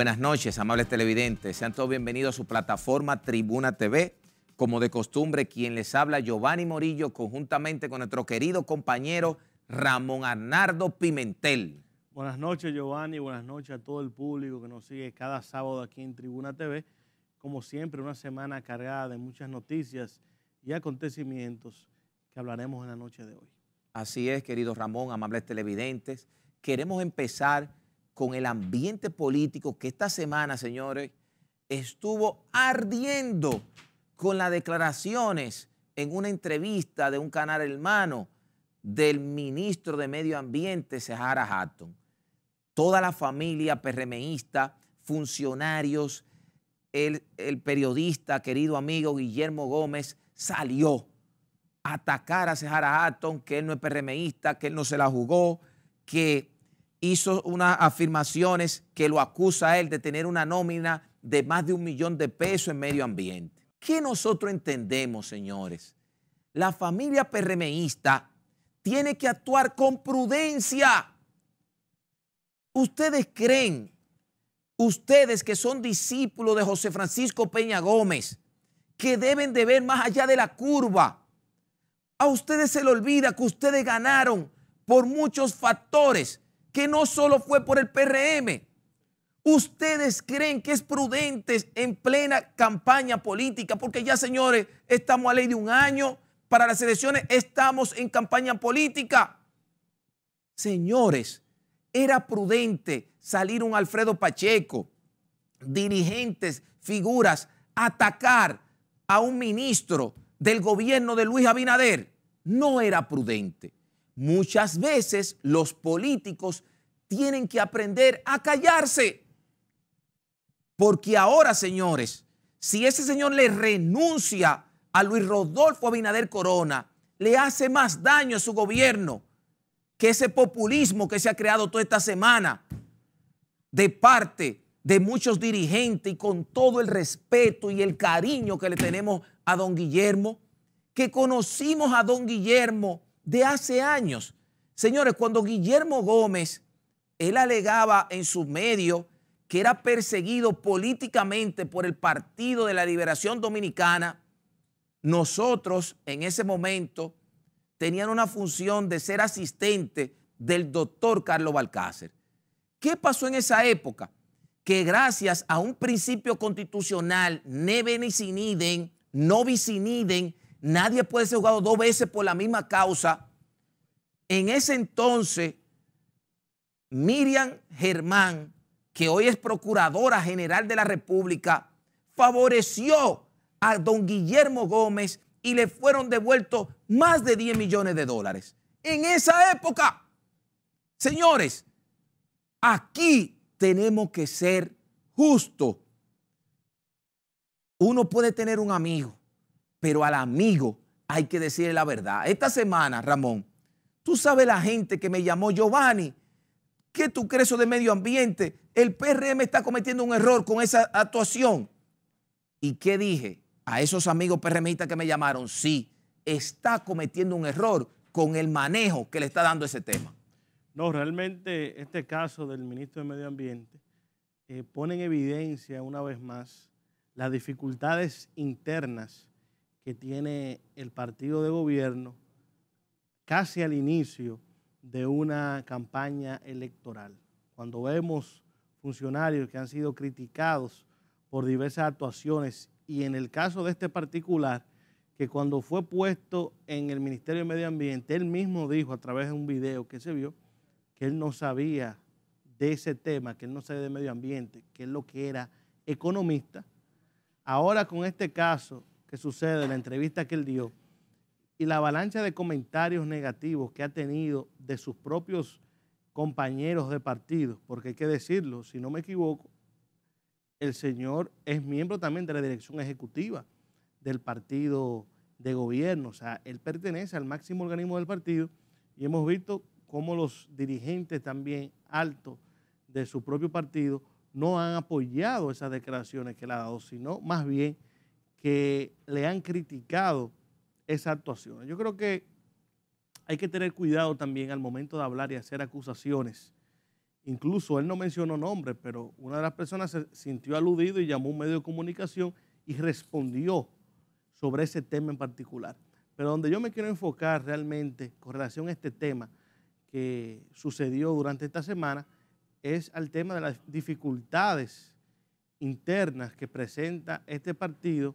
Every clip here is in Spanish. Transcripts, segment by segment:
Buenas noches, amables televidentes. Sean todos bienvenidos a su plataforma Tribuna TV. Como de costumbre, quien les habla, Giovanni Morillo, conjuntamente con nuestro querido compañero Ramón Arnardo Pimentel. Buenas noches, Giovanni. Buenas noches a todo el público que nos sigue cada sábado aquí en Tribuna TV. Como siempre, una semana cargada de muchas noticias y acontecimientos que hablaremos en la noche de hoy. Así es, querido Ramón, amables televidentes. Queremos empezar con el ambiente político que esta semana, señores, estuvo ardiendo con las declaraciones en una entrevista de un canal hermano del ministro de Medio Ambiente, Sejara Hatton. Toda la familia PRMista, funcionarios, el, periodista, querido amigo Guillermo Gómez, salió a atacar a Sejara Hatton, que él no es PRMista, que él no se la jugó, que hizo unas afirmaciones que lo acusa a él de tener una nómina de más de un millón de pesos en medio ambiente. ¿Qué nosotros entendemos, señores? La familia PRMista tiene que actuar con prudencia. ¿Ustedes creen, ustedes que son discípulos de José Francisco Peña Gómez, que deben de ver más allá de la curva? A ustedes se les olvida que ustedes ganaron por muchos factores que no solo fue por el PRM. Ustedes creen que es prudente en plena campaña política, porque ya señores, estamos a ley de un año, para las elecciones estamos en campaña política. Señores, era prudente salir un Alfredo Pacheco, dirigentes, figuras, atacar a un ministro del gobierno de Luis Abinader. No era prudente. Muchas veces los políticos tienen que aprender a callarse. Porque ahora, señores, si ese señor le renuncia a Luis Rodolfo Abinader Corona, le hace más daño a su gobierno que ese populismo que se ha creado toda esta semana de parte de muchos dirigentes y con todo el respeto y el cariño que le tenemos a don Guillermo, que conocimos a don Guillermo de hace años. Señores, cuando Guillermo Gómez, él alegaba en su medio que era perseguido políticamente por el Partido de la Liberación Dominicana, nosotros en ese momento tenían una función de ser asistente del doctor Carlos Balcácer. ¿Qué pasó en esa época? Que gracias a un principio constitucional, ne veniciniden, no viciniden, Nadie puede ser jugado dos veces por la misma causa. En ese entonces, Miriam Germán, que hoy es Procuradora General de la República, favoreció a don Guillermo Gómez y le fueron devueltos más de 10 millones de dólares. En esa época, señores, aquí tenemos que ser justos. Uno puede tener un amigo pero al amigo hay que decirle la verdad. Esta semana, Ramón, tú sabes la gente que me llamó Giovanni, ¿qué tú crees de medio ambiente? El PRM está cometiendo un error con esa actuación. ¿Y qué dije? A esos amigos PRMistas que me llamaron, sí, está cometiendo un error con el manejo que le está dando ese tema. No, realmente este caso del ministro de Medio Ambiente eh, pone en evidencia una vez más las dificultades internas tiene el partido de gobierno casi al inicio de una campaña electoral. Cuando vemos funcionarios que han sido criticados por diversas actuaciones y en el caso de este particular, que cuando fue puesto en el Ministerio de Medio Ambiente, él mismo dijo a través de un video que se vio que él no sabía de ese tema, que él no sabía de medio ambiente, que es lo que era economista. Ahora con este caso que sucede, la entrevista que él dio, y la avalancha de comentarios negativos que ha tenido de sus propios compañeros de partido, porque hay que decirlo, si no me equivoco, el señor es miembro también de la dirección ejecutiva del partido de gobierno, o sea, él pertenece al máximo organismo del partido y hemos visto cómo los dirigentes también altos de su propio partido no han apoyado esas declaraciones que le ha dado, sino más bien que le han criticado esa actuación. Yo creo que hay que tener cuidado también al momento de hablar y hacer acusaciones. Incluso él no mencionó nombres, pero una de las personas se sintió aludido y llamó a un medio de comunicación y respondió sobre ese tema en particular. Pero donde yo me quiero enfocar realmente con relación a este tema que sucedió durante esta semana es al tema de las dificultades internas que presenta este partido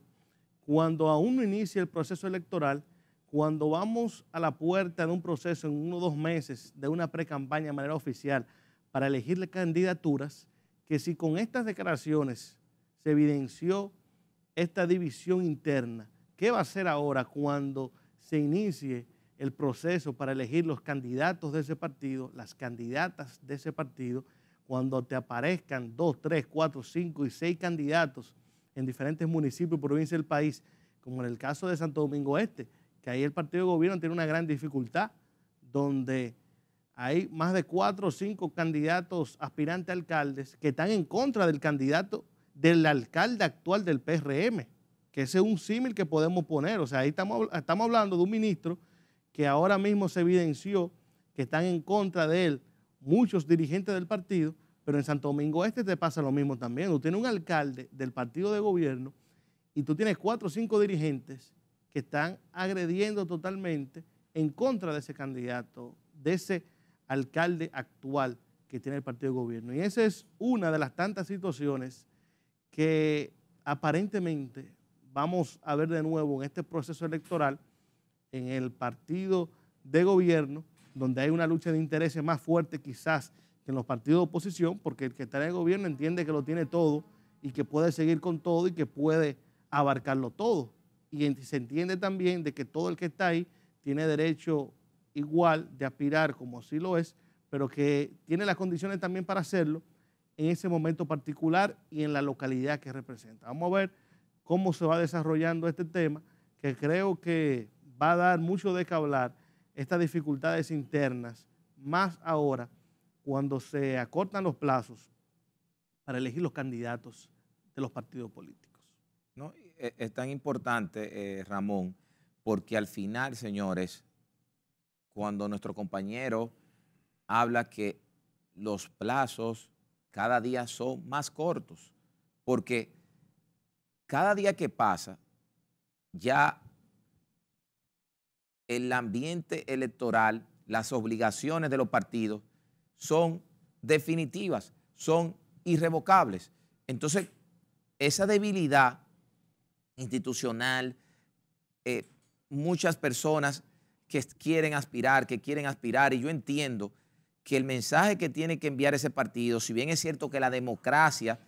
cuando aún no inicia el proceso electoral, cuando vamos a la puerta de un proceso en uno o dos meses de una precampaña de manera oficial para elegir candidaturas, que si con estas declaraciones se evidenció esta división interna, ¿qué va a ser ahora cuando se inicie el proceso para elegir los candidatos de ese partido, las candidatas de ese partido, cuando te aparezcan dos, tres, cuatro, cinco y seis candidatos en diferentes municipios, y provincias del país, como en el caso de Santo Domingo Este, que ahí el partido de gobierno tiene una gran dificultad, donde hay más de cuatro o cinco candidatos aspirantes a alcaldes que están en contra del candidato del alcalde actual del PRM, que ese es un símil que podemos poner. O sea, ahí estamos, estamos hablando de un ministro que ahora mismo se evidenció que están en contra de él muchos dirigentes del partido pero en Santo Domingo Este te pasa lo mismo también. Tú tienes un alcalde del partido de gobierno y tú tienes cuatro o cinco dirigentes que están agrediendo totalmente en contra de ese candidato, de ese alcalde actual que tiene el partido de gobierno. Y esa es una de las tantas situaciones que aparentemente vamos a ver de nuevo en este proceso electoral, en el partido de gobierno, donde hay una lucha de intereses más fuerte quizás en los partidos de oposición, porque el que está en el gobierno entiende que lo tiene todo y que puede seguir con todo y que puede abarcarlo todo. Y se entiende también de que todo el que está ahí tiene derecho igual de aspirar como así lo es, pero que tiene las condiciones también para hacerlo en ese momento particular y en la localidad que representa. Vamos a ver cómo se va desarrollando este tema, que creo que va a dar mucho de qué hablar, estas dificultades internas, más ahora cuando se acortan los plazos para elegir los candidatos de los partidos políticos. No, e, es tan importante, eh, Ramón, porque al final, señores, cuando nuestro compañero habla que los plazos cada día son más cortos, porque cada día que pasa, ya el ambiente electoral, las obligaciones de los partidos son definitivas, son irrevocables. Entonces, esa debilidad institucional, eh, muchas personas que quieren aspirar, que quieren aspirar, y yo entiendo que el mensaje que tiene que enviar ese partido, si bien es cierto que la democracia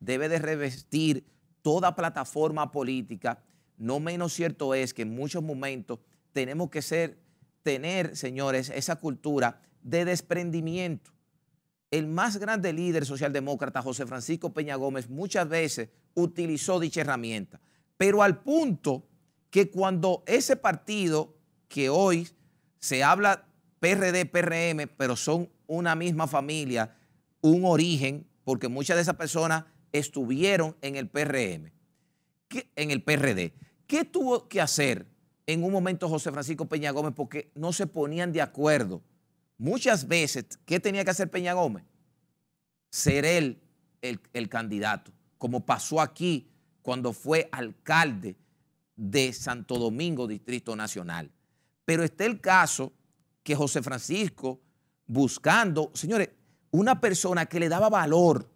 debe de revestir toda plataforma política, no menos cierto es que en muchos momentos tenemos que ser, tener, señores, esa cultura de desprendimiento. El más grande líder socialdemócrata, José Francisco Peña Gómez, muchas veces utilizó dicha herramienta, pero al punto que cuando ese partido que hoy se habla PRD, PRM, pero son una misma familia, un origen, porque muchas de esas personas estuvieron en el PRM, en el PRD. ¿Qué tuvo que hacer en un momento José Francisco Peña Gómez? Porque no se ponían de acuerdo Muchas veces, ¿qué tenía que hacer Peña Gómez? Ser él el, candidato, como pasó aquí cuando fue alcalde de Santo Domingo, Distrito Nacional. Pero está el caso que José Francisco, buscando, señores, una persona que le daba valor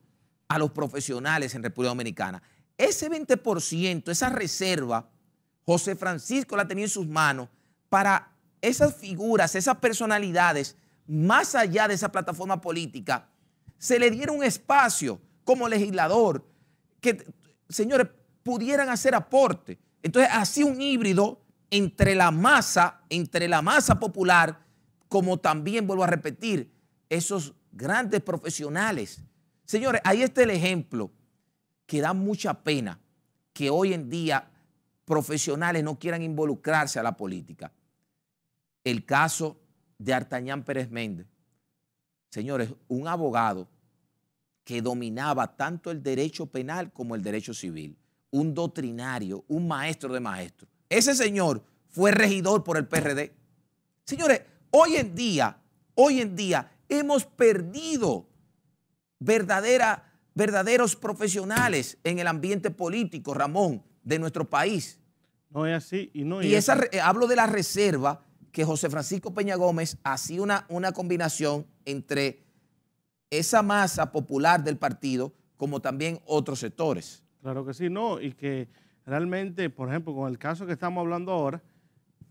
a los profesionales en República Dominicana, ese 20%, esa reserva, José Francisco la tenía en sus manos para esas figuras, esas personalidades más allá de esa plataforma política, se le diera un espacio como legislador que, señores, pudieran hacer aporte. Entonces, así un híbrido entre la masa, entre la masa popular, como también, vuelvo a repetir, esos grandes profesionales. Señores, ahí está el ejemplo que da mucha pena que hoy en día profesionales no quieran involucrarse a la política. El caso de Artañán Pérez Méndez. Señores, un abogado que dominaba tanto el derecho penal como el derecho civil, un doctrinario, un maestro de maestros. Ese señor fue regidor por el PRD. Señores, hoy en día, hoy en día hemos perdido verdadera, verdaderos profesionales en el ambiente político, Ramón, de nuestro país. No es así y no y eh, Hablo de la reserva que José Francisco Peña Gómez hacía una, una combinación entre esa masa popular del partido como también otros sectores. Claro que sí, no, y que realmente, por ejemplo, con el caso que estamos hablando ahora,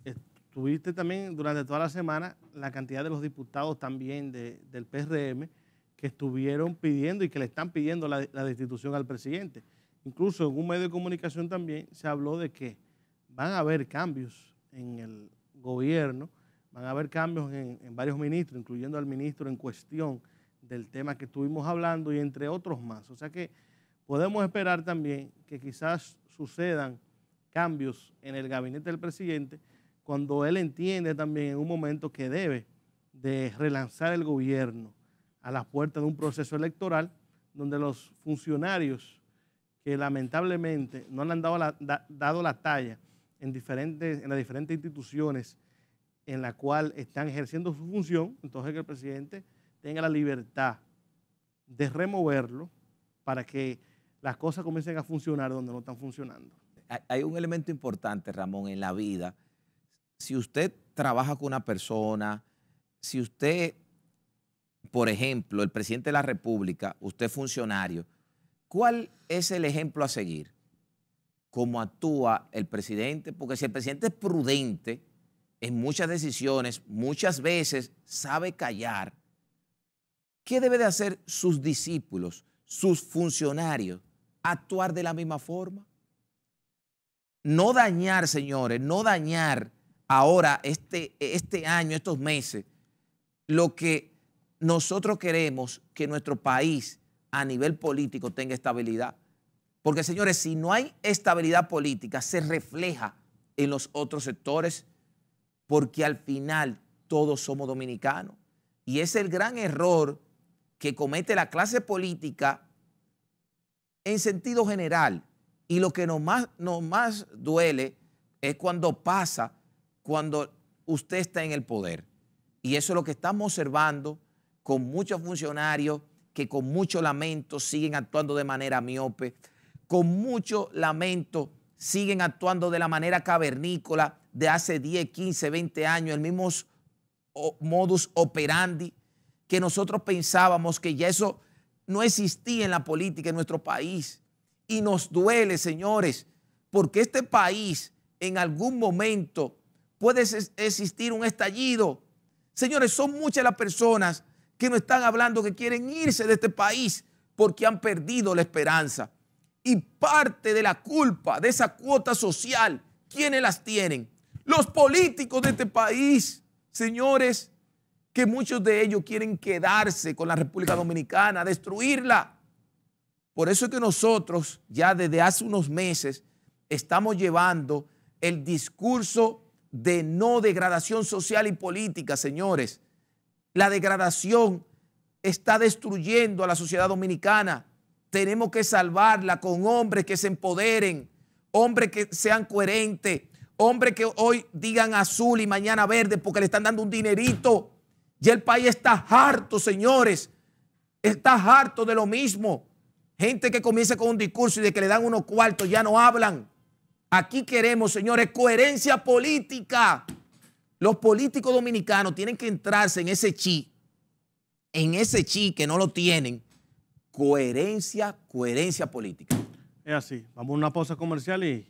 eh, tuviste también durante toda la semana la cantidad de los diputados también del PRM que estuvieron pidiendo y que le están pidiendo la, destitución al presidente. Incluso en un medio de comunicación también se habló de que van a haber cambios en el gobierno. Van a haber cambios en, varios ministros, incluyendo al ministro en cuestión del tema que estuvimos hablando y entre otros más. O sea que podemos esperar también que quizás sucedan cambios en el gabinete del presidente cuando él entiende también en un momento que debe de relanzar el gobierno a la puerta de un proceso electoral donde los funcionarios que lamentablemente no le han dado dado la talla en, diferentes, en las diferentes instituciones en la cual están ejerciendo su función, entonces que el presidente tenga la libertad de removerlo para que las cosas comiencen a funcionar donde no están funcionando. Hay un elemento importante, Ramón, en la vida. Si usted trabaja con una persona, si usted, por ejemplo, el presidente de la República, usted funcionario, ¿cuál es el ejemplo a seguir? cómo actúa el presidente, porque si el presidente es prudente en muchas decisiones, muchas veces sabe callar, ¿qué debe de hacer sus discípulos, sus funcionarios? Actuar de la misma forma. No dañar, señores, no dañar ahora, este, este año, estos meses, lo que nosotros queremos que nuestro país a nivel político tenga estabilidad. Porque, señores, si no hay estabilidad política, se refleja en los otros sectores, porque al final todos somos dominicanos. Y es el gran error que comete la clase política en sentido general. Y lo que nos más, duele es cuando pasa, cuando usted está en el poder. Y eso es lo que estamos observando con muchos funcionarios que con mucho lamento siguen actuando de manera miope, con mucho lamento siguen actuando de la manera cavernícola de hace 10, 15, 20 años, el mismo modus operandi que nosotros pensábamos que ya eso no existía en la política en nuestro país. Y nos duele, señores, porque este país en algún momento puede existir un estallido. Señores, son muchas las personas que nos están hablando que quieren irse de este país porque han perdido la esperanza. Y parte de la culpa de esa cuota social, ¿quiénes las tienen? Los políticos de este país, señores, que muchos de ellos quieren quedarse con la República Dominicana, destruirla. Por eso es que nosotros ya desde hace unos meses estamos llevando el discurso de no degradación social y política, señores. La degradación está destruyendo a la sociedad dominicana. Tenemos que salvarla con hombres que se empoderen, hombres que sean coherentes, hombres que hoy digan azul y mañana verde porque le están dando un dinerito. Y el país está harto, señores. Está harto de lo mismo. Gente que comienza con un discurso y de que le dan unos cuartos ya no hablan. Aquí queremos, señores, coherencia política. Los políticos dominicanos tienen que entrarse en ese chi, en ese chi que no lo tienen, coherencia, coherencia política. Es así. Vamos a una pausa comercial y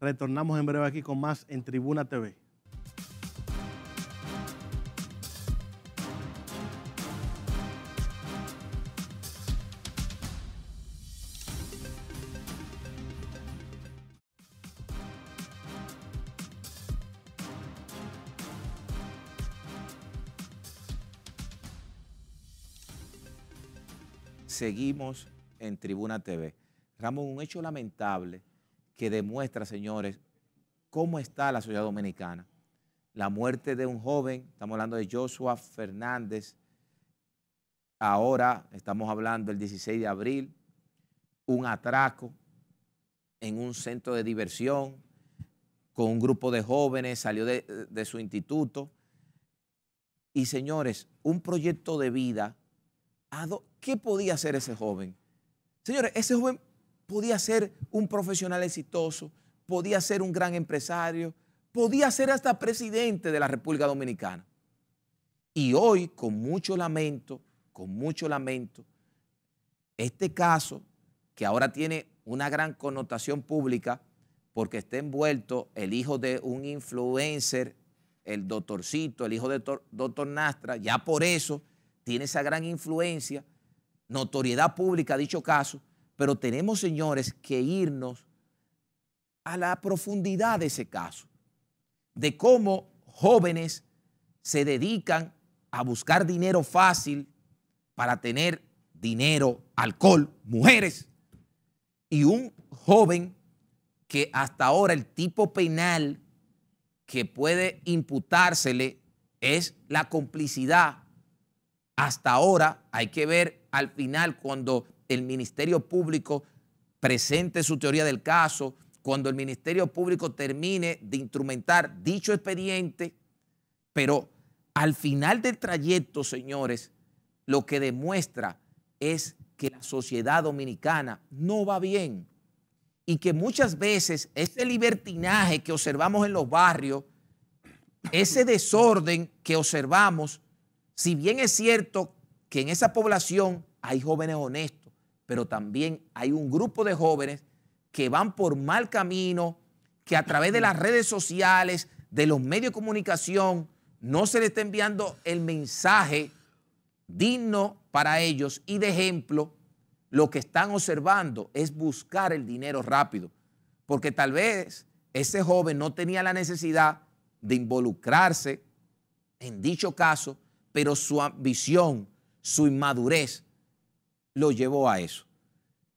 retornamos en breve aquí con más en Tribuna TV. seguimos en Tribuna TV. Ramón, un hecho lamentable que demuestra, señores, cómo está la sociedad dominicana. La muerte de un joven, estamos hablando de Joshua Fernández, ahora estamos hablando del 16 de abril, un atraco en un centro de diversión con un grupo de jóvenes, salió de, de su instituto. Y señores, un proyecto de vida ¿Qué podía hacer ese joven? Señores, ese joven podía ser un profesional exitoso, podía ser un gran empresario, podía ser hasta presidente de la República Dominicana. Y hoy, con mucho lamento, con mucho lamento, este caso, que ahora tiene una gran connotación pública, porque está envuelto el hijo de un influencer, el doctorcito, el hijo de doctor Nastra, ya por eso tiene esa gran influencia, notoriedad pública, dicho caso, pero tenemos, señores, que irnos a la profundidad de ese caso, de cómo jóvenes se dedican a buscar dinero fácil para tener dinero, alcohol, mujeres, y un joven que hasta ahora el tipo penal que puede imputársele es la complicidad hasta ahora, hay que ver al final cuando el Ministerio Público presente su teoría del caso, cuando el Ministerio Público termine de instrumentar dicho expediente, pero al final del trayecto, señores, lo que demuestra es que la sociedad dominicana no va bien y que muchas veces ese libertinaje que observamos en los barrios, ese desorden que observamos, si bien es cierto que en esa población hay jóvenes honestos, pero también hay un grupo de jóvenes que van por mal camino, que a través de las redes sociales, de los medios de comunicación, no se les está enviando el mensaje digno para ellos y de ejemplo, lo que están observando es buscar el dinero rápido, porque tal vez ese joven no tenía la necesidad de involucrarse en dicho caso, pero su ambición, su inmadurez lo llevó a eso.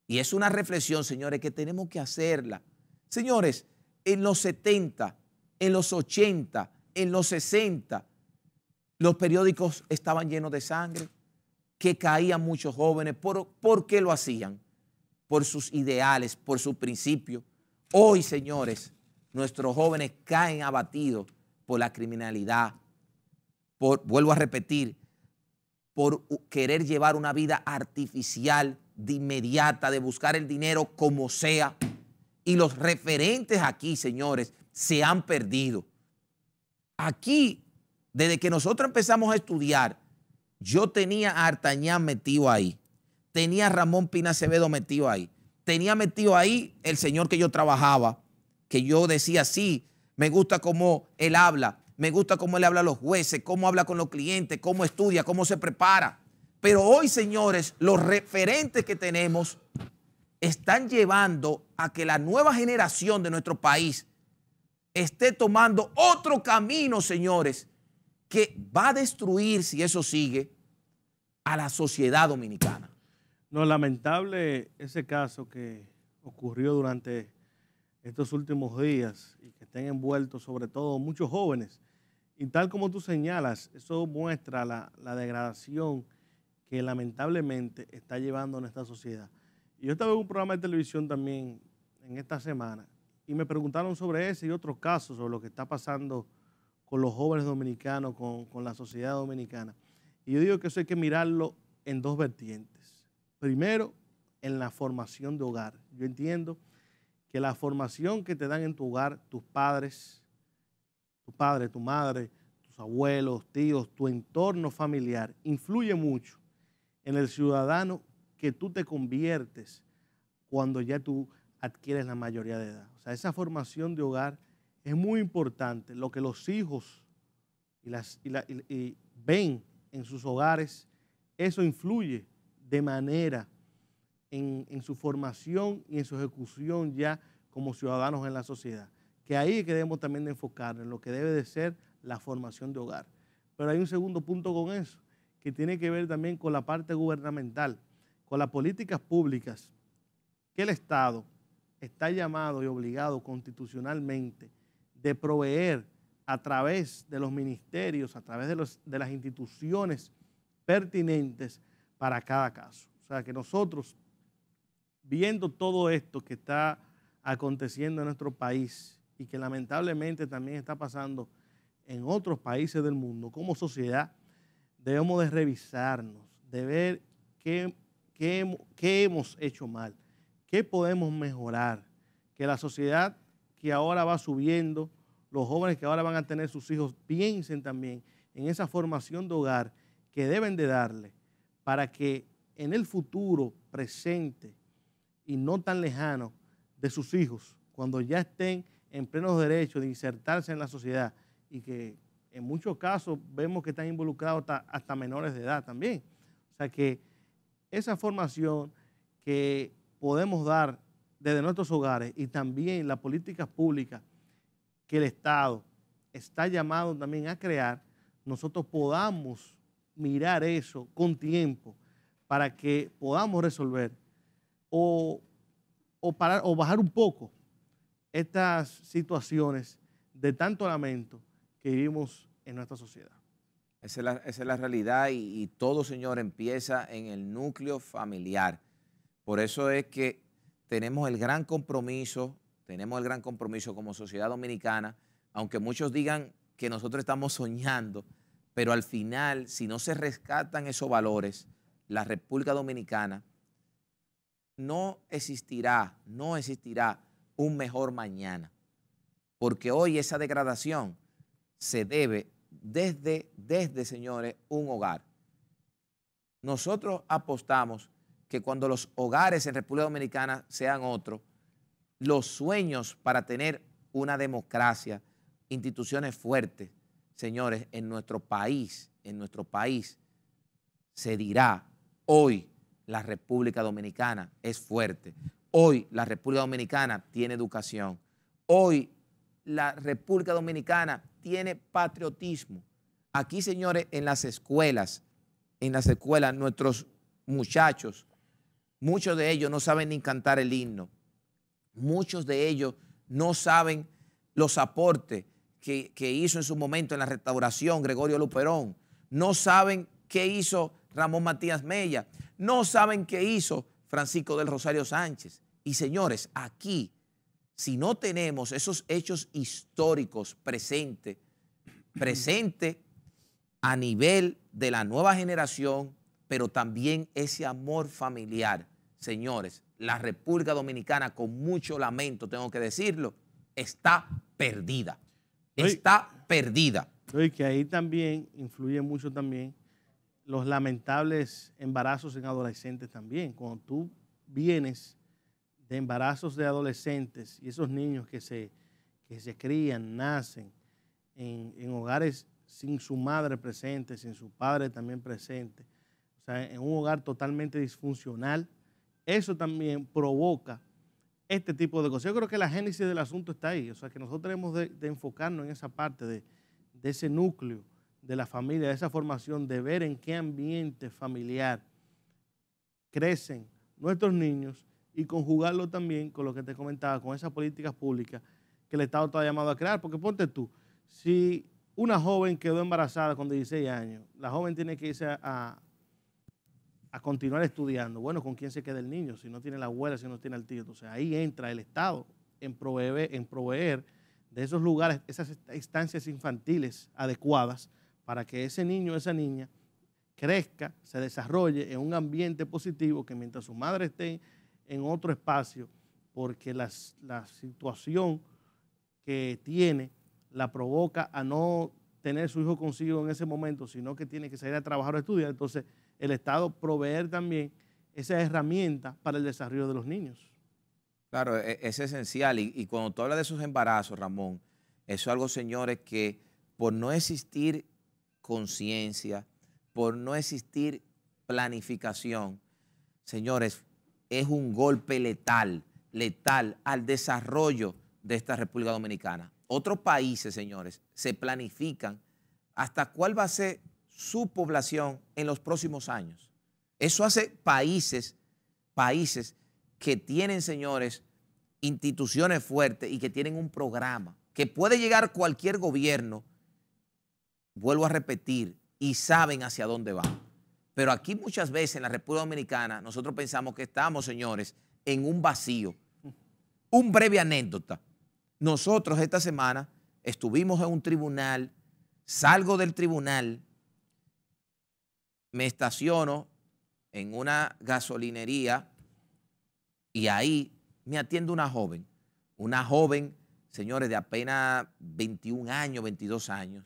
Y es una reflexión, señores, que tenemos que hacerla. Señores, en los 70, en los 80, en los 60, los periódicos estaban llenos de sangre, que caían muchos jóvenes. ¿Por, qué lo hacían? Por sus ideales, por sus principios. Hoy, señores, nuestros jóvenes caen abatidos por la criminalidad, vuelvo a repetir, por querer llevar una vida artificial, de inmediata, de buscar el dinero como sea. Y los referentes aquí, señores, se han perdido. Aquí, desde que nosotros empezamos a estudiar, yo tenía a Artañán metido ahí, tenía a Ramón Pina Acevedo metido ahí, tenía metido ahí el señor que yo trabajaba, que yo decía, sí, me gusta cómo él habla, me gusta cómo le habla a los jueces, cómo habla con los clientes, cómo estudia, cómo se prepara. Pero hoy, señores, los referentes que tenemos están llevando a que la nueva generación de nuestro país esté tomando otro camino, señores, que va a destruir, si eso sigue, a la sociedad dominicana. No, es lamentable ese caso que ocurrió durante estos últimos días y que estén envueltos sobre todo muchos jóvenes y tal como tú señalas, eso muestra la, degradación que lamentablemente está llevando nuestra sociedad. yo estaba en un programa de televisión también en esta semana y me preguntaron sobre ese y otros casos, sobre lo que está pasando con los jóvenes dominicanos, con, con, la sociedad dominicana. Y yo digo que eso hay que mirarlo en dos vertientes. Primero, en la formación de hogar. Yo entiendo que la formación que te dan en tu hogar tus padres, tu padre, tu madre, tus abuelos, tíos, tu entorno familiar, influye mucho en el ciudadano que tú te conviertes cuando ya tú adquieres la mayoría de edad. O sea, esa formación de hogar es muy importante. Lo que los hijos y las, ven en sus hogares, eso influye de manera en, su formación y en su ejecución ya como ciudadanos en la sociedad que ahí debemos también de enfocar en lo que debe de ser la formación de hogar. Pero hay un segundo punto con eso, que tiene que ver también con la parte gubernamental, con las políticas públicas, que el Estado está llamado y obligado constitucionalmente de proveer a través de los ministerios, a través de, de las instituciones pertinentes para cada caso. O sea que nosotros, viendo todo esto que está aconteciendo en nuestro país, y que lamentablemente también está pasando en otros países del mundo, como sociedad, debemos de revisarnos, de ver qué, qué, hemos hecho mal, qué podemos mejorar, que la sociedad que ahora va subiendo, los jóvenes que ahora van a tener sus hijos, piensen también en esa formación de hogar que deben de darle para que en el futuro presente y no tan lejano de sus hijos, cuando ya estén en plenos derecho de insertarse en la sociedad y que en muchos casos vemos que están involucrados hasta, menores de edad también. O sea que esa formación que podemos dar desde nuestros hogares y también las políticas públicas que el Estado está llamado también a crear, nosotros podamos mirar eso con tiempo para que podamos resolver o, o, parar, o bajar un poco estas situaciones de tanto lamento que vivimos en nuestra sociedad. Esa es la, realidad y, y, todo, Señor, empieza en el núcleo familiar. Por eso es que tenemos el gran compromiso, tenemos el gran compromiso como sociedad dominicana, aunque muchos digan que nosotros estamos soñando, pero al final, si no se rescatan esos valores, la República Dominicana no existirá, no existirá un mejor mañana. Porque hoy esa degradación se debe desde, desde, señores, un hogar. Nosotros apostamos que cuando los hogares en República Dominicana sean otros, los sueños para tener una democracia, instituciones fuertes, señores, en nuestro país, en nuestro país, se dirá hoy la República Dominicana es fuerte. Hoy la República Dominicana tiene educación. Hoy la República Dominicana tiene patriotismo. Aquí, señores, en las escuelas, en las escuelas, nuestros muchachos, muchos de ellos no saben ni cantar el himno. Muchos de ellos no saben los aportes que, que hizo en su momento en la restauración Gregorio Luperón. No saben qué hizo Ramón Matías Mella. No saben qué hizo Francisco del Rosario Sánchez. Y señores, aquí, si no tenemos esos hechos históricos presentes, presente a nivel de la nueva generación, pero también ese amor familiar, señores, la República Dominicana, con mucho lamento, tengo que decirlo, está perdida. Está perdida. Y que ahí también influye mucho también los lamentables embarazos en adolescentes también. Cuando tú vienes de embarazos de adolescentes y esos niños que se, se crían, nacen en, hogares sin su madre presente, sin su padre también presente, o sea, en un hogar totalmente disfuncional, eso también provoca este tipo de cosas. Yo creo que la génesis del asunto está ahí, o sea, que nosotros tenemos de, enfocarnos en esa parte de, de ese núcleo de la familia, de esa formación, de ver en qué ambiente familiar crecen nuestros niños y conjugarlo también con lo que te comentaba, con esas políticas públicas que el Estado está llamado a crear. Porque ponte tú, si una joven quedó embarazada con 16 años, la joven tiene que irse a, continuar estudiando. Bueno, ¿con quién se queda el niño? Si no tiene la abuela, si no tiene el tío. Entonces ahí entra el Estado en proveer, en proveer de esos lugares, esas instancias infantiles adecuadas para que ese niño o esa niña crezca, se desarrolle en un ambiente positivo, que mientras su madre esté en otro espacio, porque la situación que tiene la provoca a no tener su hijo consigo en ese momento, sino que tiene que salir a trabajar o estudiar. Entonces, el Estado proveer también esa herramienta para el desarrollo de los niños. Claro, e, es, esencial. Y, y, cuando tú hablas de esos embarazos, Ramón, eso es algo, señores, que por no existir conciencia, por no existir planificación. Señores, es un golpe letal, letal al desarrollo de esta República Dominicana. Otros países, señores, se planifican hasta cuál va a ser su población en los próximos años. Eso hace países, países que tienen, señores, instituciones fuertes y que tienen un programa, que puede llegar cualquier gobierno vuelvo a repetir, y saben hacia dónde van. Pero aquí muchas veces en la República Dominicana nosotros pensamos que estamos, señores, en un vacío. Un breve anécdota. Nosotros esta semana estuvimos en un tribunal, salgo del tribunal, me estaciono en una gasolinería y ahí me atiende una joven, una joven, señores, de apenas 21 años, 22 años,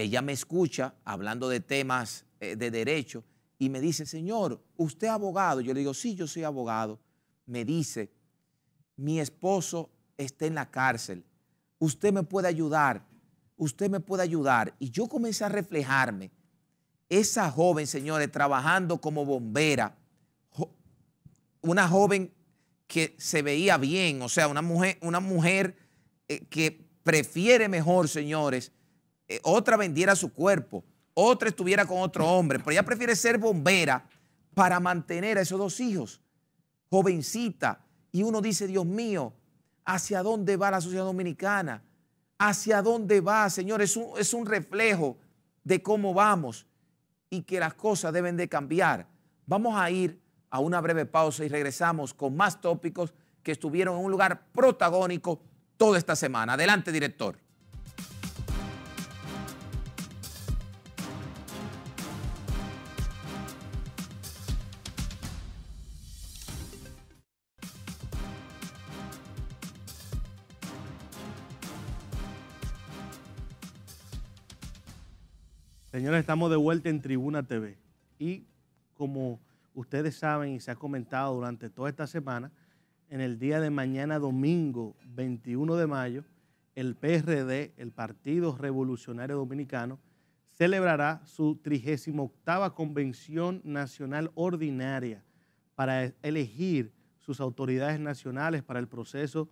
ella me escucha hablando de temas eh, de derecho y me dice, señor, ¿usted es abogado? Yo le digo, sí, yo soy abogado. Me dice, mi esposo está en la cárcel, usted me puede ayudar, usted me puede ayudar. Y yo comencé a reflejarme, esa joven, señores, trabajando como bombera, una joven que se veía bien, o sea, una mujer, una mujer eh, que prefiere mejor, señores, eh, otra vendiera su cuerpo, otra estuviera con otro hombre, pero ella prefiere ser bombera para mantener a esos dos hijos, jovencita. Y uno dice, Dios mío, ¿hacia dónde va la sociedad dominicana? ¿Hacia dónde va, Señor? es un reflejo de cómo vamos y que las cosas deben de cambiar. Vamos a ir a una breve pausa y regresamos con más tópicos que estuvieron en un lugar protagónico toda esta semana. Adelante, director. Señores, estamos de vuelta en Tribuna TV. Y como ustedes saben y se ha comentado durante toda esta semana, en el día de mañana, domingo 21 de mayo, el PRD, el Partido Revolucionario Dominicano, celebrará su 38 Convención Nacional Ordinaria para elegir sus autoridades nacionales para el proceso,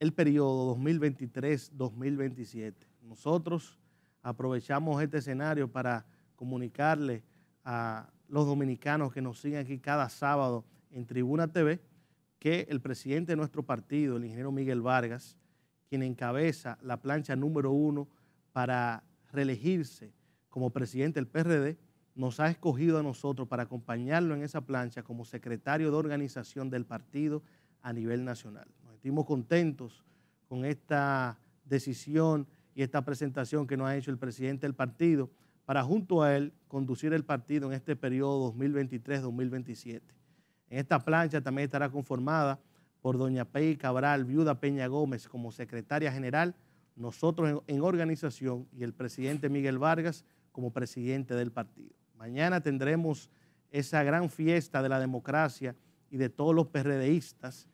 el periodo 2023-2027. Nosotros aprovechamos este escenario para comunicarle a los dominicanos que nos siguen aquí cada sábado en Tribuna TV que el presidente de nuestro partido, el ingeniero Miguel Vargas, quien encabeza la plancha número uno para reelegirse como presidente del PRD, nos ha escogido a nosotros para acompañarlo en esa plancha como secretario de organización del partido a nivel nacional. Nos sentimos contentos con esta decisión y esta presentación que nos ha hecho el presidente del partido para junto a él conducir el partido en este periodo 2023-2027. En esta plancha también estará conformada por doña Pei Cabral, viuda Peña Gómez, como secretaria general, nosotros en, en organización y el presidente Miguel Vargas como presidente del partido. Mañana tendremos esa gran fiesta de la democracia y de todos los PRDistas,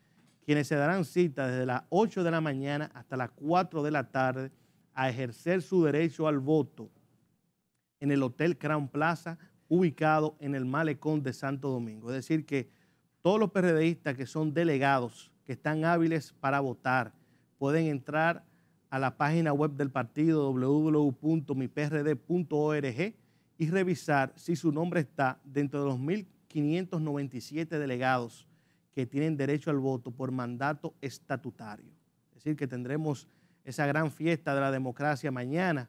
quienes se darán cita desde las 8 de la mañana hasta las 4 de la tarde a ejercer su derecho al voto en el Hotel Crown Plaza, ubicado en el malecón de Santo Domingo. Es decir, que todos los PRDistas que son delegados, que están hábiles para votar, pueden entrar a la página web del partido www.miprd.org y revisar si su nombre está dentro de los 1.597 delegados que tienen derecho al voto por mandato estatutario. Es decir, que tendremos esa gran fiesta de la democracia mañana,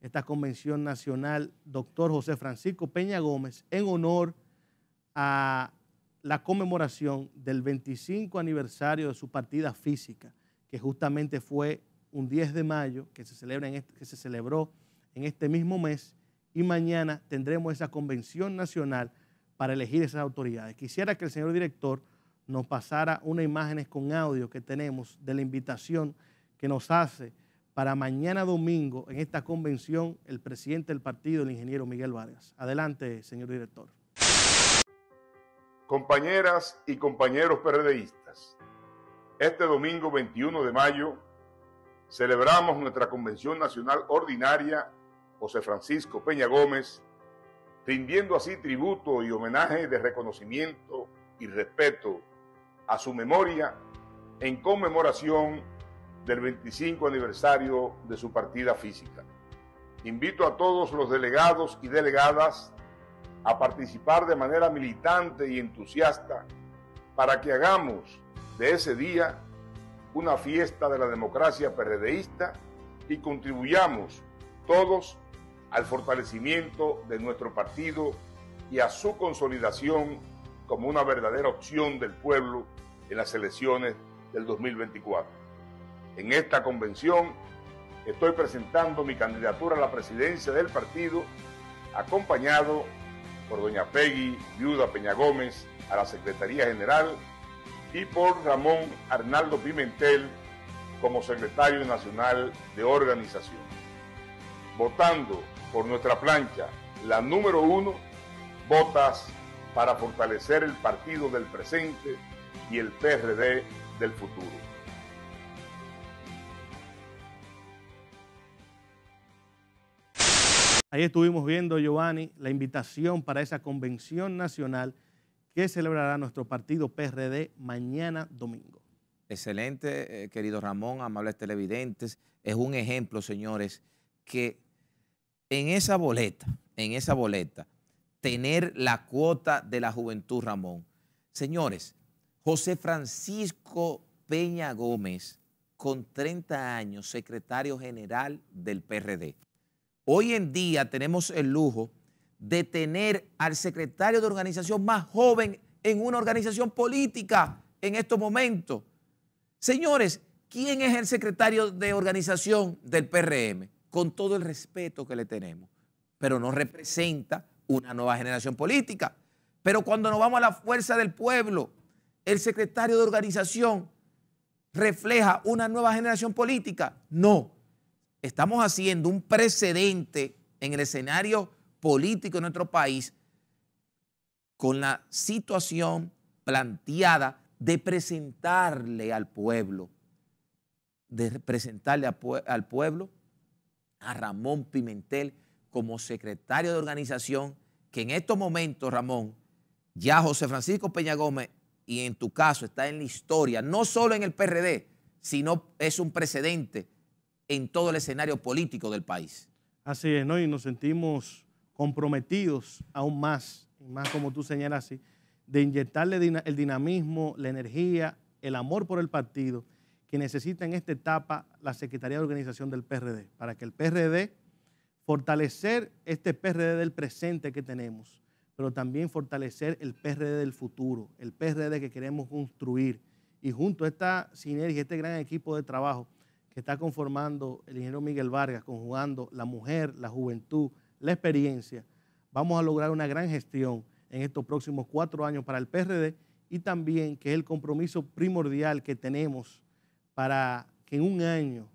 esta convención nacional, doctor José Francisco Peña Gómez, en honor a la conmemoración del 25 aniversario de su partida física, que justamente fue un 10 de mayo, que se, celebra en este, que se celebró en este mismo mes, y mañana tendremos esa convención nacional para elegir esas autoridades. Quisiera que el señor director nos pasara unas imágenes con audio que tenemos de la invitación que nos hace para mañana domingo en esta convención el presidente del partido, el ingeniero Miguel Vargas. Adelante, señor director. Compañeras y compañeros PRDistas, este domingo 21 de mayo celebramos nuestra Convención Nacional Ordinaria José Francisco Peña Gómez, rindiendo así tributo y homenaje de reconocimiento y respeto a su memoria en conmemoración del 25 aniversario de su partida física. Invito a todos los delegados y delegadas a participar de manera militante y entusiasta para que hagamos de ese día una fiesta de la democracia perredeísta y contribuyamos todos al fortalecimiento de nuestro partido y a su consolidación como una verdadera opción del pueblo en las elecciones del 2024. En esta convención estoy presentando mi candidatura a la presidencia del partido, acompañado por doña Peggy, viuda Peña Gómez, a la Secretaría General y por Ramón Arnaldo Pimentel como secretario nacional de organización. Votando por nuestra plancha, la número uno, votas para fortalecer el partido del presente y el PRD del futuro. Ahí estuvimos viendo, Giovanni, la invitación para esa convención nacional que celebrará nuestro partido PRD mañana domingo. Excelente, eh, querido Ramón, amables televidentes. Es un ejemplo, señores, que en esa boleta, en esa boleta, tener la cuota de la juventud, Ramón. Señores, José Francisco Peña Gómez, con 30 años, secretario general del PRD. Hoy en día tenemos el lujo de tener al secretario de organización más joven en una organización política en estos momentos. Señores, ¿quién es el secretario de organización del PRM? Con todo el respeto que le tenemos, pero no representa una nueva generación política. Pero cuando nos vamos a la fuerza del pueblo, el secretario de organización refleja una nueva generación política. No, estamos haciendo un precedente en el escenario político de nuestro país con la situación planteada de presentarle al pueblo, de presentarle al pueblo a Ramón Pimentel como secretario de organización, que en estos momentos, Ramón, ya José Francisco Peña Gómez, y en tu caso está en la historia, no solo en el PRD, sino es un precedente en todo el escenario político del país. Así es, ¿no? Y nos sentimos comprometidos aún más, más como tú señalas, de inyectarle el dinamismo, la energía, el amor por el partido que necesita en esta etapa la Secretaría de Organización del PRD, para que el PRD, fortalecer este PRD del presente que tenemos, pero también fortalecer el PRD del futuro, el PRD que queremos construir. Y junto a esta sinergia, este gran equipo de trabajo, que está conformando el ingeniero Miguel Vargas, conjugando la mujer, la juventud, la experiencia, vamos a lograr una gran gestión en estos próximos cuatro años para el PRD y también que es el compromiso primordial que tenemos para que en un año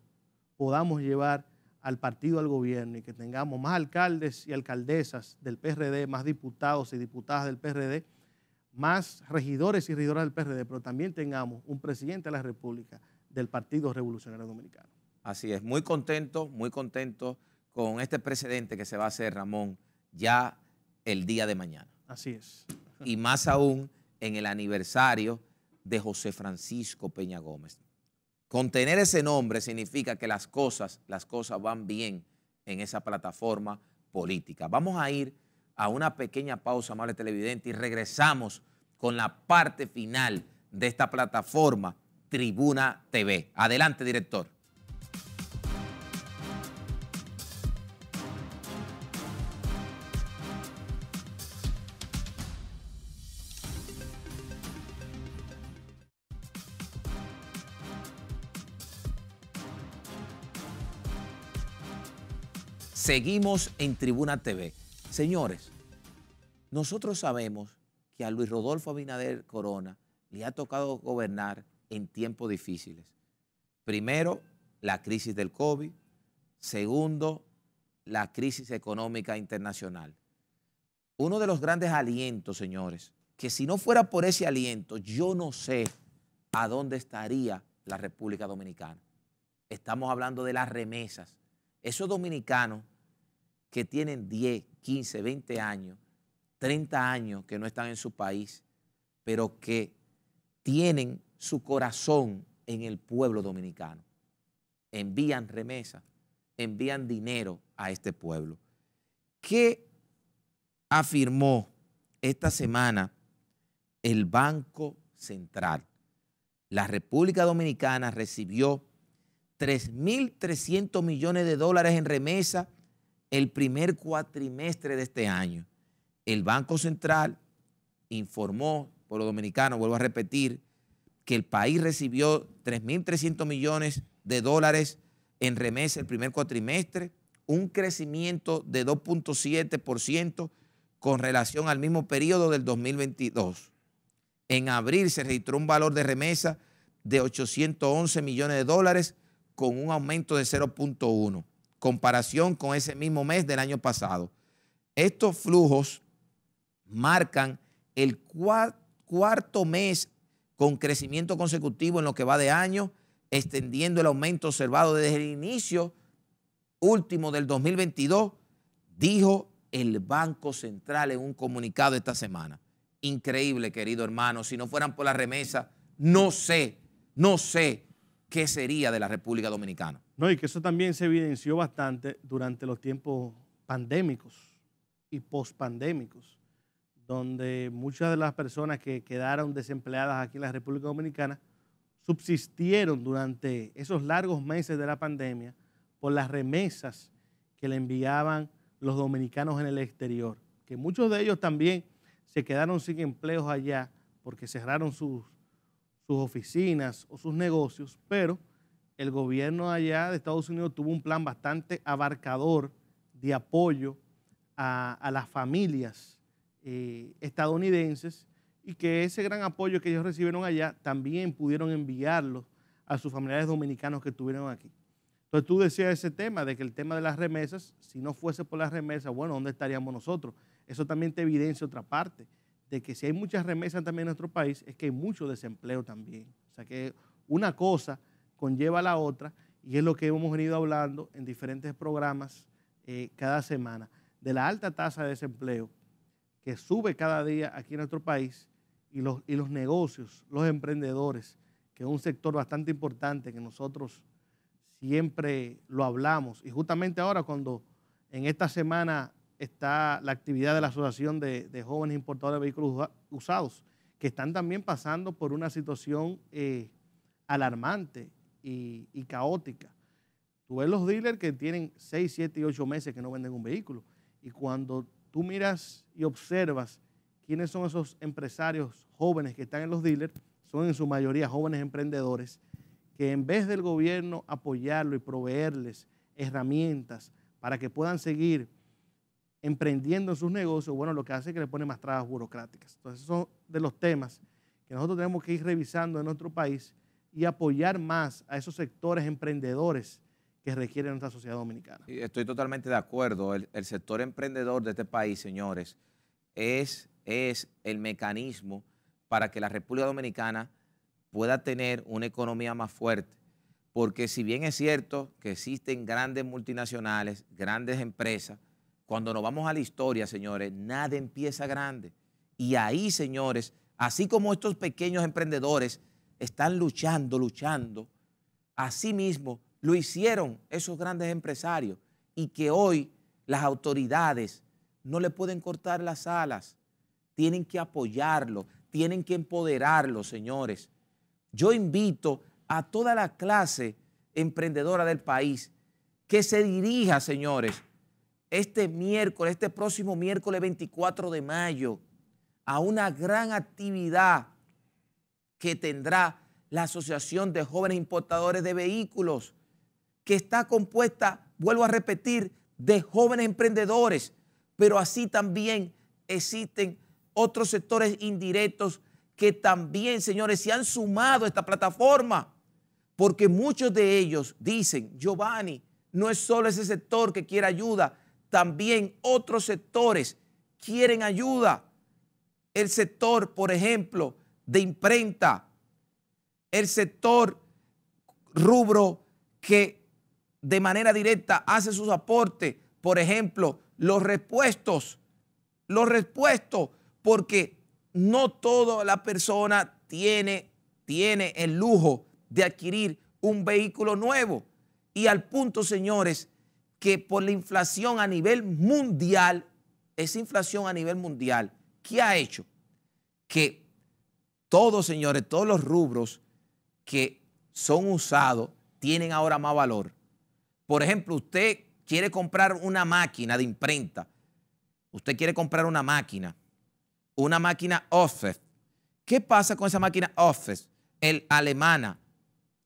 podamos llevar al partido al gobierno y que tengamos más alcaldes y alcaldesas del PRD, más diputados y diputadas del PRD, más regidores y regidoras del PRD, pero también tengamos un presidente de la República del Partido Revolucionario Dominicano. Así es, muy contento, muy contento con este precedente que se va a hacer, Ramón, ya el día de mañana. Así es. Y más aún en el aniversario de José Francisco Peña Gómez. Contener ese nombre significa que las cosas, las cosas van bien en esa plataforma política. Vamos a ir a una pequeña pausa, amable televidente, y regresamos con la parte final de esta plataforma Tribuna TV. Adelante, director. Seguimos en Tribuna TV. Señores, nosotros sabemos que a Luis Rodolfo Abinader Corona le ha tocado gobernar en tiempos difíciles. Primero, la crisis del COVID. Segundo, la crisis económica internacional. Uno de los grandes alientos, señores, que si no fuera por ese aliento, yo no sé a dónde estaría la República Dominicana. Estamos hablando de las remesas. Esos dominicanos que tienen 10, 15, 20 años, 30 años que no están en su país, pero que tienen su corazón en el pueblo dominicano. Envían remesas, envían dinero a este pueblo. ¿Qué afirmó esta semana el Banco Central? La República Dominicana recibió 3.300 millones de dólares en remesa el primer cuatrimestre de este año. El Banco Central informó, por lo dominicano vuelvo a repetir, que el país recibió 3.300 millones de dólares en remesa el primer cuatrimestre, un crecimiento de 2.7% con relación al mismo periodo del 2022. En abril se registró un valor de remesa de 811 millones de dólares con un aumento de 0.1, comparación con ese mismo mes del año pasado. Estos flujos marcan el cuarto mes con crecimiento consecutivo en lo que va de año, extendiendo el aumento observado desde el inicio último del 2022, dijo el Banco Central en un comunicado esta semana. Increíble, querido hermano, si no fueran por la remesa, no sé, no sé qué sería de la República Dominicana. No, y que eso también se evidenció bastante durante los tiempos pandémicos y pospandémicos donde muchas de las personas que quedaron desempleadas aquí en la República Dominicana subsistieron durante esos largos meses de la pandemia por las remesas que le enviaban los dominicanos en el exterior, que muchos de ellos también se quedaron sin empleos allá porque cerraron sus, sus oficinas o sus negocios, pero el gobierno allá de Estados Unidos tuvo un plan bastante abarcador de apoyo a, a las familias eh, estadounidenses y que ese gran apoyo que ellos recibieron allá también pudieron enviarlo a sus familiares dominicanos que estuvieron aquí. Entonces tú decías ese tema, de que el tema de las remesas, si no fuese por las remesas, bueno, ¿dónde estaríamos nosotros? Eso también te evidencia otra parte, de que si hay muchas remesas también en nuestro país, es que hay mucho desempleo también. O sea que una cosa conlleva a la otra y es lo que hemos venido hablando en diferentes programas eh, cada semana, de la alta tasa de desempleo que sube cada día aquí en nuestro país y los, y los negocios, los emprendedores, que es un sector bastante importante que nosotros siempre lo hablamos. Y justamente ahora cuando en esta semana está la actividad de la Asociación de, Jóvenes Importadores de Vehículos Usados, que están también pasando por una situación eh, alarmante y, y, caótica. Tú ves los dealers que tienen 6, 7 y 8 meses que no venden un vehículo. Y cuando tú miras y observas quiénes son esos empresarios jóvenes que están en los dealers, son en su mayoría jóvenes emprendedores, que en vez del gobierno apoyarlo y proveerles herramientas para que puedan seguir emprendiendo en sus negocios, bueno, lo que hace es que le pone más trabas burocráticas. Entonces, son de los temas que nosotros tenemos que ir revisando en nuestro país y apoyar más a esos sectores emprendedores que requiere nuestra sociedad dominicana. Estoy totalmente de acuerdo. El, sector emprendedor de este país, señores, es, es el mecanismo para que la República Dominicana pueda tener una economía más fuerte. Porque si bien es cierto que existen grandes multinacionales, grandes empresas, cuando nos vamos a la historia, señores, nada empieza grande. Y ahí, señores, así como estos pequeños emprendedores están luchando, luchando, así mismo lo hicieron esos grandes empresarios y que hoy las autoridades no le pueden cortar las alas. Tienen que apoyarlo, tienen que empoderarlo, señores. Yo invito a toda la clase emprendedora del país que se dirija, señores, este miércoles, este próximo miércoles 24 de mayo, a una gran actividad que tendrá la Asociación de Jóvenes Importadores de Vehículos que está compuesta, vuelvo a repetir, de jóvenes emprendedores, pero así también existen otros sectores indirectos que también, señores, se han sumado a esta plataforma, porque muchos de ellos dicen, Giovanni, no es solo ese sector que quiere ayuda, también otros sectores quieren ayuda. El sector, por ejemplo, de imprenta, el sector rubro que de manera directa hace sus aportes. Por ejemplo, los repuestos, los repuestos, porque no toda la persona tiene, tiene el lujo de adquirir un vehículo nuevo. Y al punto, señores, que por la inflación a nivel mundial, esa inflación a nivel mundial, ¿qué ha hecho? Que todos, señores, todos los rubros que son usados tienen ahora más valor. Por ejemplo, usted quiere comprar una máquina de imprenta. Usted quiere comprar una máquina, una máquina Office. ¿Qué pasa con esa máquina Office? El alemana,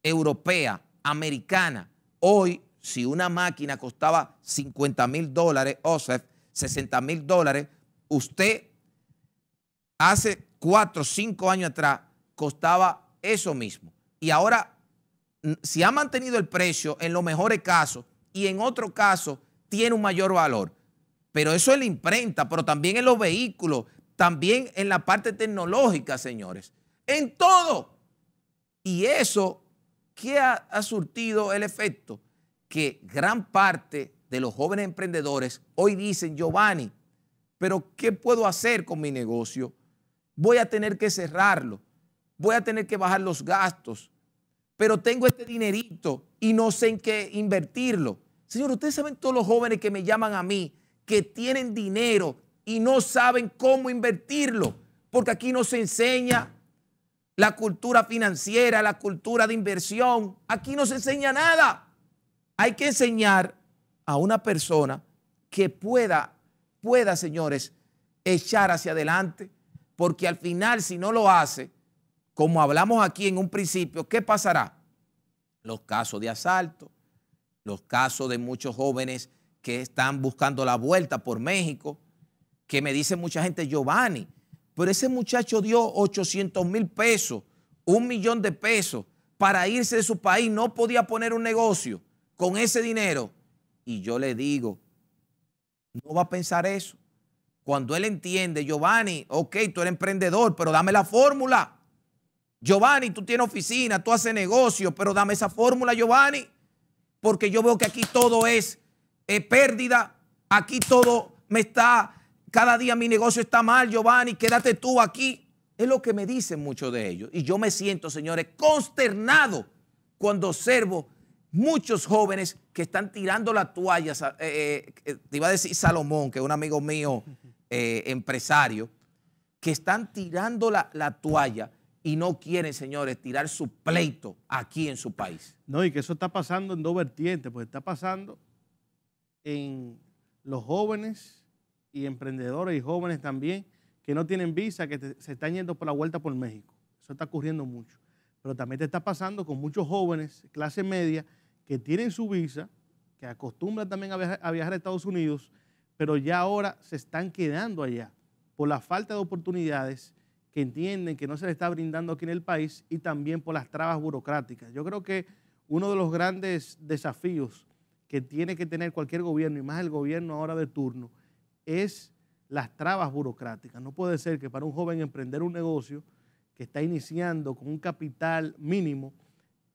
europea, americana. Hoy, si una máquina costaba 50 mil dólares, Office, 60 mil dólares, usted hace cuatro o cinco años atrás costaba eso mismo. Y ahora si ha mantenido el precio en los mejores casos y en otro caso tiene un mayor valor. Pero eso es la imprenta, pero también en los vehículos, también en la parte tecnológica, señores. En todo. Y eso, ¿qué ha, ha surtido el efecto? Que gran parte de los jóvenes emprendedores hoy dicen, Giovanni, pero ¿qué puedo hacer con mi negocio? Voy a tener que cerrarlo, voy a tener que bajar los gastos, pero tengo este dinerito y no sé en qué invertirlo. Señor, ustedes saben todos los jóvenes que me llaman a mí, que tienen dinero y no saben cómo invertirlo, porque aquí no se enseña la cultura financiera, la cultura de inversión, aquí no se enseña nada. Hay que enseñar a una persona que pueda, pueda, señores, echar hacia adelante, porque al final si no lo hace, como hablamos aquí en un principio, ¿qué pasará? Los casos de asalto, los casos de muchos jóvenes que están buscando la vuelta por México, que me dice mucha gente, Giovanni, pero ese muchacho dio 800 mil pesos, un millón de pesos para irse de su país, no podía poner un negocio con ese dinero. Y yo le digo, no va a pensar eso. Cuando él entiende, Giovanni, ok, tú eres emprendedor, pero dame la fórmula. Giovanni, tú tienes oficina, tú haces negocio, pero dame esa fórmula, Giovanni, porque yo veo que aquí todo es eh, pérdida, aquí todo me está, cada día mi negocio está mal, Giovanni, quédate tú aquí. Es lo que me dicen muchos de ellos. Y yo me siento, señores, consternado cuando observo muchos jóvenes que están tirando la toalla. Eh, eh, te iba a decir Salomón, que es un amigo mío empresario, que están tirando la, la toalla y no quieren, señores, tirar su pleito aquí en su país. No, y que eso está pasando en dos vertientes, pues está pasando en los jóvenes y emprendedores y jóvenes también que no tienen visa, que se están yendo por la vuelta por México. Eso está ocurriendo mucho. Pero también te está pasando con muchos jóvenes, clase media, que tienen su visa, que acostumbran también a, viajar a Estados Unidos, pero ya ahora se están quedando allá por la falta de oportunidades que entienden que no se le está brindando aquí en el país y también por las trabas burocráticas. Yo creo que uno de los grandes desafíos que tiene que tener cualquier gobierno, y más el gobierno ahora de turno, es las trabas burocráticas. No puede ser que para un joven emprender un negocio que está iniciando con un capital mínimo,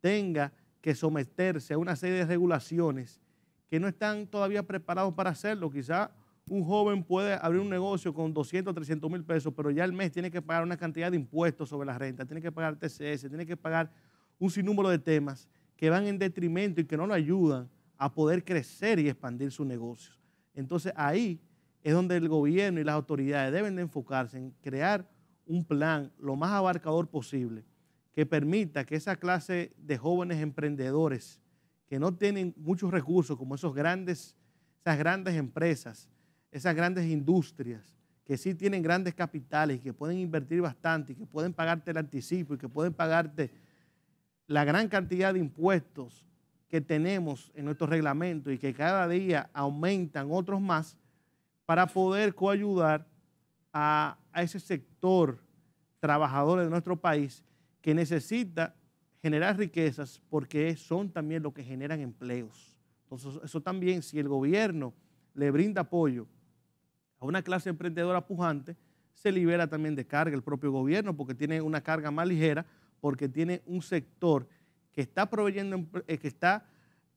tenga que someterse a una serie de regulaciones que no están todavía preparados para hacerlo. Quizá un joven puede abrir un negocio con 200, 300 mil pesos, pero ya al mes tiene que pagar una cantidad de impuestos sobre la renta, tiene que pagar TCS, tiene que pagar un sinnúmero de temas que van en detrimento y que no lo ayudan a poder crecer y expandir sus negocios. Entonces ahí es donde el gobierno y las autoridades deben de enfocarse en crear un plan lo más abarcador posible que permita que esa clase de jóvenes emprendedores que no tienen muchos recursos como esos grandes, esas grandes empresas, esas grandes industrias que sí tienen grandes capitales y que pueden invertir bastante y que pueden pagarte el anticipo y que pueden pagarte la gran cantidad de impuestos que tenemos en nuestro reglamento y que cada día aumentan otros más para poder coayudar a, a ese sector trabajador de nuestro país que necesita generar riquezas porque son también los que generan empleos. Entonces, eso también, si el gobierno le brinda apoyo, a una clase emprendedora pujante, se libera también de carga el propio gobierno porque tiene una carga más ligera, porque tiene un sector que está proveyendo, eh, que está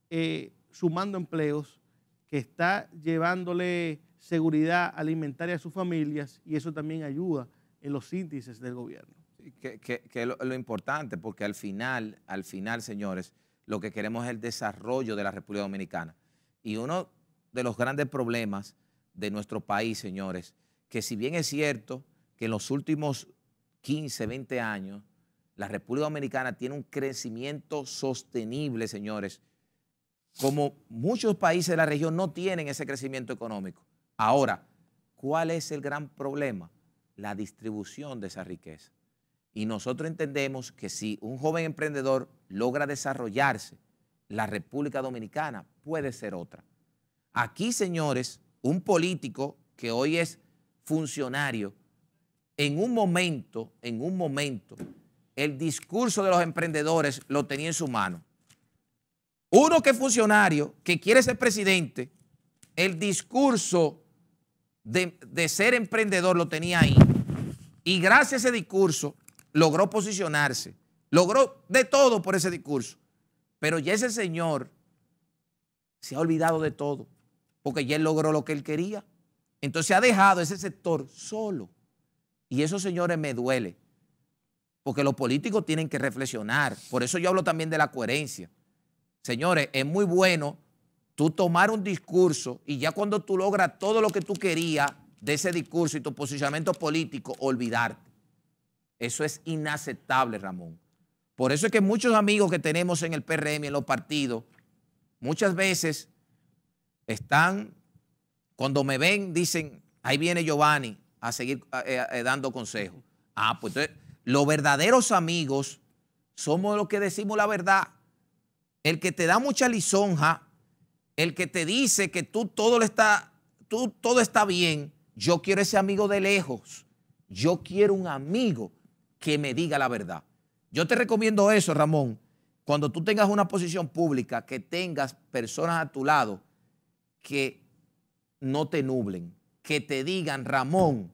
eh, sumando empleos, que está llevándole seguridad alimentaria a sus familias y eso también ayuda en los índices del gobierno. Que, es lo, lo, importante, porque al final, al final, señores, lo que queremos es el desarrollo de la República Dominicana. Y uno de los grandes problemas de nuestro país, señores, que si bien es cierto que en los últimos 15, 20 años, la República Dominicana tiene un crecimiento sostenible, señores, como muchos países de la región no tienen ese crecimiento económico. Ahora, ¿cuál es el gran problema? La distribución de esa riqueza. Y nosotros entendemos que si un joven emprendedor logra desarrollarse, la República Dominicana puede ser otra. Aquí, señores, un político que hoy es funcionario, en un momento, en un momento, el discurso de los emprendedores lo tenía en su mano. Uno que es funcionario, que quiere ser presidente, el discurso de, ser emprendedor lo tenía ahí. Y gracias a ese discurso logró posicionarse, logró de todo por ese discurso. Pero ya ese señor se ha olvidado de todo porque ya él logró lo que él quería. Entonces ha dejado ese sector solo. Y eso, señores, me duele, porque los políticos tienen que reflexionar. Por eso yo hablo también de la coherencia. Señores, es muy bueno tú tomar un discurso y ya cuando tú logras todo lo que tú querías de ese discurso y tu posicionamiento político, olvidarte. Eso es inaceptable, Ramón. Por eso es que muchos amigos que tenemos en el PRM, en los partidos, muchas veces están, cuando me ven, dicen, ahí viene Giovanni a seguir eh, eh, dando consejo. Ah, pues los verdaderos amigos somos los que decimos la verdad. El que te da mucha lisonja, el que te dice que tú todo, lo está, tú, todo está bien, yo quiero ese amigo de lejos. Yo quiero un amigo que me diga la verdad. Yo te recomiendo eso, Ramón. Cuando tú tengas una posición pública, que tengas personas a tu lado que no te nublen, que te digan, Ramón,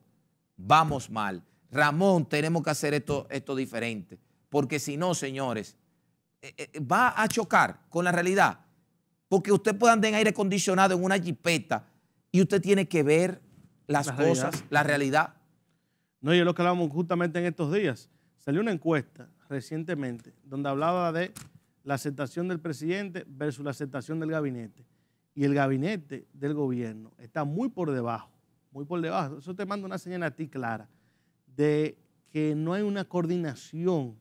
vamos mal. Ramón, tenemos que hacer esto, esto diferente. Porque si no, señores, eh, eh, va a chocar con la realidad. Porque usted puede andar en aire acondicionado, en una jipeta, y usted tiene que ver las cosas, la realidad. No, yo lo que hablamos justamente en estos días. Salió una encuesta recientemente donde hablaba de la aceptación del presidente versus la aceptación del gabinete y el gabinete del gobierno está muy por debajo, muy por debajo. Eso te manda una señal a ti clara de que no hay una coordinación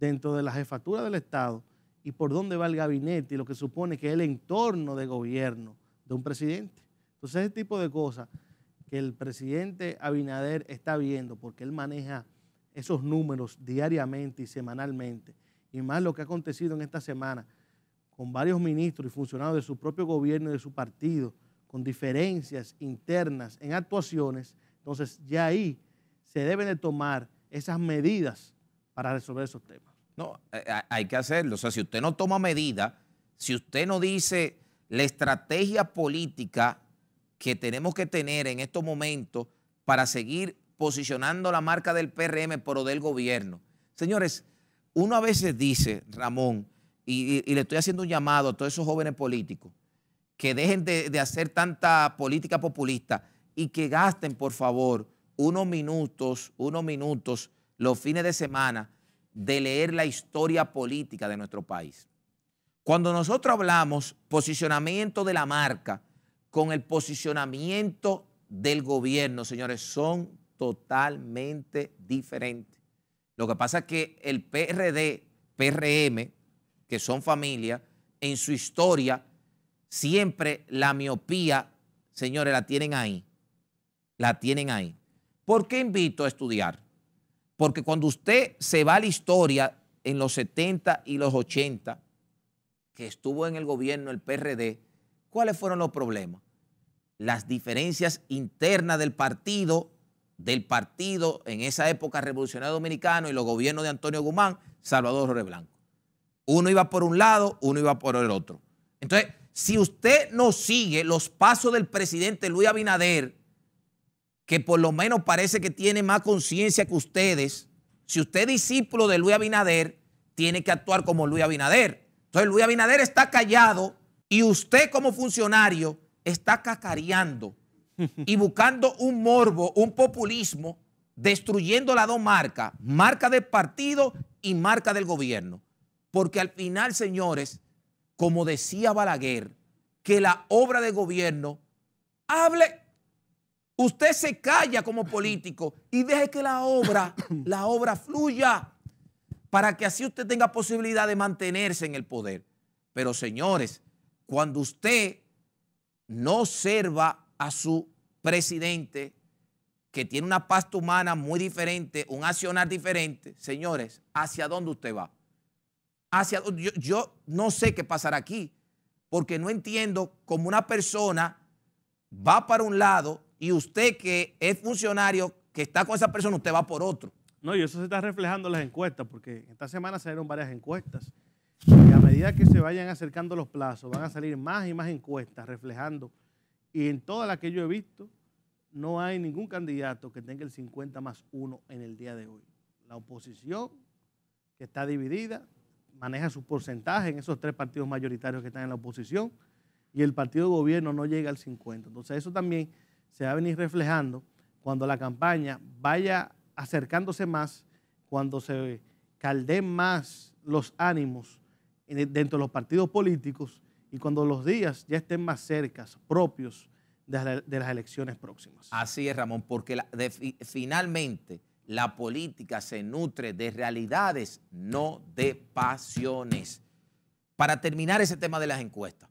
dentro de la jefatura del Estado y por dónde va el gabinete y lo que supone que es el entorno de gobierno de un presidente. Entonces, ese tipo de cosas que el presidente Abinader está viendo, porque él maneja esos números diariamente y semanalmente, y más lo que ha acontecido en esta semana, con varios ministros y funcionarios de su propio gobierno y de su partido, con diferencias internas en actuaciones, entonces ya ahí se deben de tomar esas medidas para resolver esos temas. No, eh, eh, hay que hacerlo. O sea, si usted no toma medidas, si usted no dice la estrategia política que tenemos que tener en estos momentos para seguir posicionando la marca del PRM pero del gobierno. Señores, uno a veces dice, Ramón, y, le estoy haciendo un llamado a todos esos jóvenes políticos, que dejen de, de hacer tanta política populista y que gasten, por favor, unos minutos, unos minutos los fines de semana de leer la historia política de nuestro país. Cuando nosotros hablamos posicionamiento de la marca con el posicionamiento del gobierno, señores, son totalmente diferentes. Lo que pasa es que el PRD, PRM, que son familia, en su historia, siempre la miopía, señores, la tienen ahí. La tienen ahí. ¿Por qué invito a estudiar? Porque cuando usted se va a la historia en los 70 y los 80, que estuvo en el gobierno el PRD, ¿cuáles fueron los problemas? Las diferencias internas del partido, del partido en esa época revolucionario dominicano y los gobiernos de Antonio Guzmán, Salvador Jorge Blanco. Uno iba por un lado, uno iba por el otro. Entonces, si usted no sigue los pasos del presidente Luis Abinader, que por lo menos parece que tiene más conciencia que ustedes, si usted es discípulo de Luis Abinader, tiene que actuar como Luis Abinader. Entonces, Luis Abinader está callado y usted como funcionario está cacareando y buscando un morbo, un populismo, destruyendo las dos marcas, marca del partido y marca del gobierno. Porque al final, señores, como decía Balaguer, que la obra de gobierno hable. Usted se calla como político y deje que la obra, la obra fluya para que así usted tenga posibilidad de mantenerse en el poder. Pero señores, cuando usted no observa a su presidente, que tiene una pasta humana muy diferente, un accionar diferente, señores, ¿hacia dónde usted va? hacia... Yo, yo no sé qué pasará aquí, porque no entiendo cómo una persona va para un lado y usted que es funcionario, que está con esa persona, usted va por otro. No, y eso se está reflejando en las encuestas, porque esta semana salieron varias encuestas. Y a medida que se vayan acercando los plazos, van a salir más y más encuestas reflejando. Y en todas las que yo he visto, no hay ningún candidato que tenga el 50 más 1 en el día de hoy. La oposición, que está dividida, maneja su porcentaje en esos tres partidos mayoritarios que están en la oposición y el partido de gobierno no llega al 50. Entonces eso también se va a venir reflejando cuando la campaña vaya acercándose más, cuando se calden más los ánimos dentro de los partidos políticos y cuando los días ya estén más cercas, propios de, las elecciones próximas. Así es, Ramón, porque finalmente la política se nutre de realidades, no de pasiones. Para terminar ese tema de las encuestas,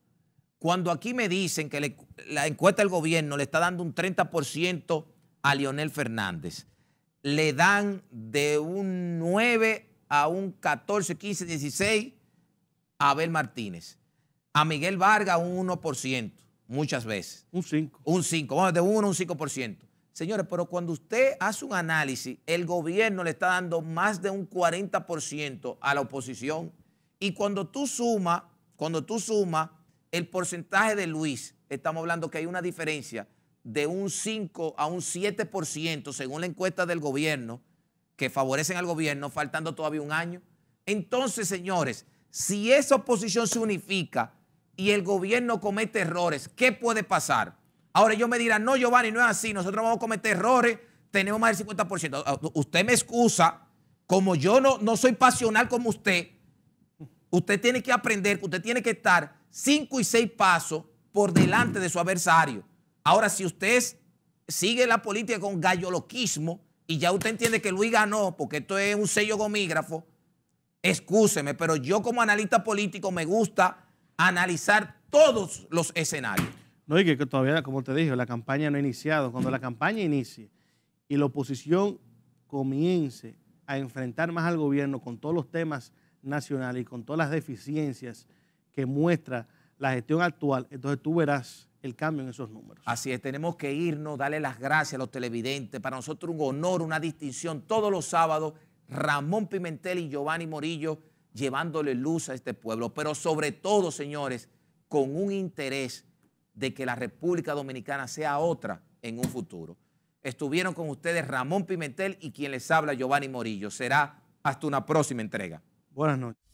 cuando aquí me dicen que la encuesta del gobierno le está dando un 30% a Lionel Fernández, le dan de un 9 a un 14, 15, 16 a Abel Martínez. A Miguel Vargas un 1%, muchas veces. Un 5. Un 5, vamos, de 1 a un 5%. Señores, pero cuando usted hace un análisis, el gobierno le está dando más de un 40% a la oposición. Y cuando tú sumas, cuando tú sumas el porcentaje de Luis, estamos hablando que hay una diferencia de un 5 a un 7% según la encuesta del gobierno, que favorecen al gobierno, faltando todavía un año. Entonces, señores, si esa oposición se unifica y el gobierno comete errores, ¿qué puede pasar? Ahora ellos me dirán, no, Giovanni, no es así, nosotros vamos a cometer errores, tenemos más del 50%. Ah, usted me excusa, como yo no, no soy pasional como usted, usted tiene que aprender usted tiene que estar cinco y seis pasos por delante de su adversario. Ahora, si usted sigue la política con galloloquismo y ya usted entiende que Luis ganó porque esto es un sello gomígrafo, excúseme, pero yo como analista político me gusta analizar todos los escenarios. No, y que todavía, como te dije, la campaña no ha iniciado. Cuando la campaña inicie y la oposición comience a enfrentar más al gobierno con todos los temas nacionales y con todas las deficiencias que muestra la gestión actual, entonces tú verás el cambio en esos números. Así es, tenemos que irnos, darle las gracias a los televidentes. Para nosotros un honor, una distinción. Todos los sábados, Ramón Pimentel y Giovanni Morillo llevándole luz a este pueblo, pero sobre todo, señores, con un interés de que la República Dominicana sea otra en un futuro. Estuvieron con ustedes Ramón Pimentel y quien les habla Giovanni Morillo. Será hasta una próxima entrega. Buenas noches.